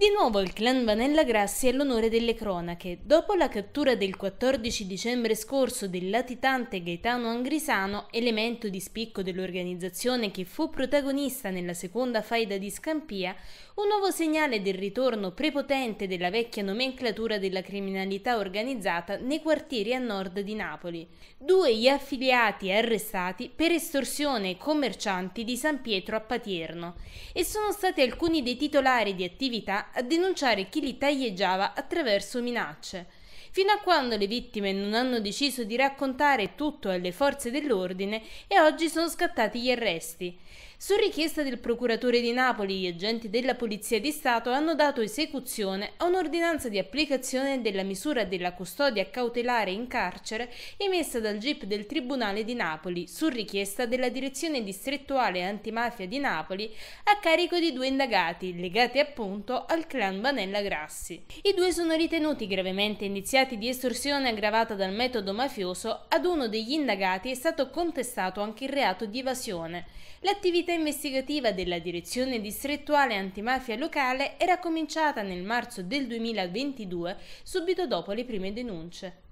Di nuovo il clan Vanella Grassi è l'onore delle cronache. Dopo la cattura del 14 dicembre scorso del latitante Gaetano Angrisano, elemento di spicco dell'organizzazione che fu protagonista nella seconda faida di Scampia, un nuovo segnale del ritorno prepotente della vecchia nomenclatura della criminalità organizzata nei quartieri a nord di Napoli. Due gli affiliati arrestati per estorsione commercianti di San Pietro a Patierno e sono stati alcuni dei titolari di attività a denunciare chi li taglieggiava attraverso minacce fino a quando le vittime non hanno deciso di raccontare tutto alle forze dell'ordine e oggi sono scattati gli arresti. Su richiesta del procuratore di Napoli, gli agenti della Polizia di Stato hanno dato esecuzione a un'ordinanza di applicazione della misura della custodia cautelare in carcere emessa dal GIP del Tribunale di Napoli, su richiesta della Direzione Distrettuale Antimafia di Napoli, a carico di due indagati, legati appunto al clan Vanella Grassi. I due sono ritenuti gravemente indiziati accusati di estorsione aggravata dal metodo mafioso, ad uno degli indagati è stato contestato anche il reato di evasione. L'attività investigativa della Direzione Distrettuale Antimafia Locale era cominciata nel marzo del 2022, subito dopo le prime denunce.